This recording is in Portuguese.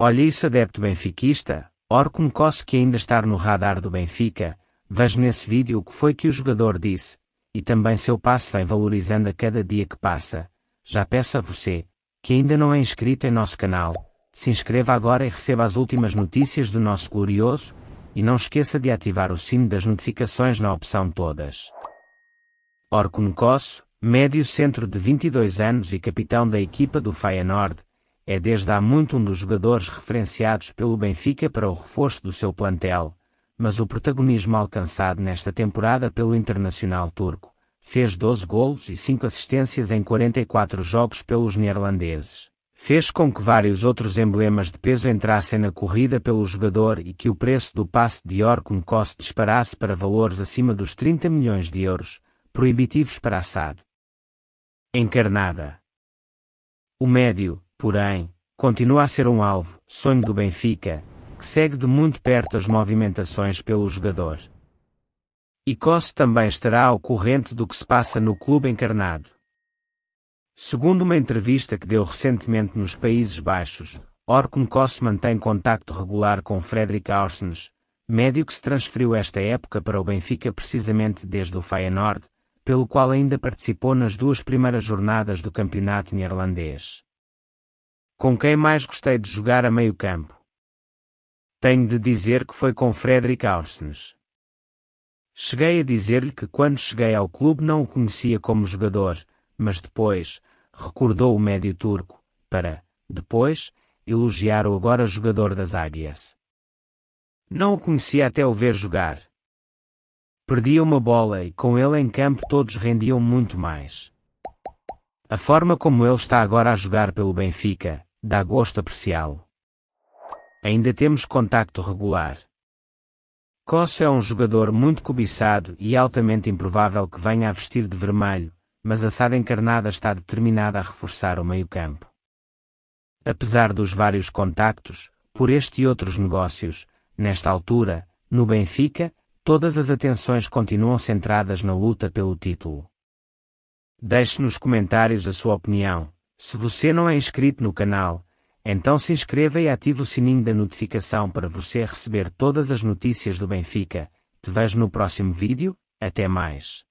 Olha isso adepto benfiquista, Orkun como que ainda está no radar do Benfica, vejo nesse vídeo o que foi que o jogador disse, e também seu passo vem valorizando a cada dia que passa. Já peço a você, que ainda não é inscrito em nosso canal, se inscreva agora e receba as últimas notícias do nosso glorioso, e não esqueça de ativar o sino das notificações na opção Todas. Orkun Kosso, médio centro de 22 anos e capitão da equipa do Feyenoord, é desde há muito um dos jogadores referenciados pelo Benfica para o reforço do seu plantel, mas o protagonismo alcançado nesta temporada pelo internacional turco fez 12 golos e 5 assistências em 44 jogos pelos neerlandeses. Fez com que vários outros emblemas de peso entrassem na corrida pelo jogador e que o preço do passe de Orkun Kos disparasse para valores acima dos 30 milhões de euros, proibitivos para Assad. SAD. Encarnada. O médio, porém, continua a ser um alvo, sonho do Benfica, que segue de muito perto as movimentações pelo jogador. E Cosse também estará ao corrente do que se passa no clube encarnado. Segundo uma entrevista que deu recentemente nos Países Baixos, Orkun Koss mantém contacto regular com Frederik Aursens, médio que se transferiu esta época para o Benfica precisamente desde o Feyenoord, pelo qual ainda participou nas duas primeiras jornadas do campeonato neerlandês. Com quem mais gostei de jogar a meio campo? Tenho de dizer que foi com Frederick Ausnes. Cheguei a dizer-lhe que quando cheguei ao clube não o conhecia como jogador, mas depois, recordou o médio turco, para, depois, elogiar o agora jogador das Águias. Não o conhecia até o ver jogar. Perdia uma bola e com ele em campo todos rendiam muito mais. A forma como ele está agora a jogar pelo Benfica, dá gosto apreciá-lo. Ainda temos contacto regular. Costa é um jogador muito cobiçado e altamente improvável que venha a vestir de vermelho, mas a Sada Encarnada está determinada a reforçar o meio-campo. Apesar dos vários contactos, por este e outros negócios, nesta altura, no Benfica, todas as atenções continuam centradas na luta pelo título. Deixe nos comentários a sua opinião se você não é inscrito no canal, então se inscreva e ative o sininho da notificação para você receber todas as notícias do Benfica. Te vejo no próximo vídeo, até mais.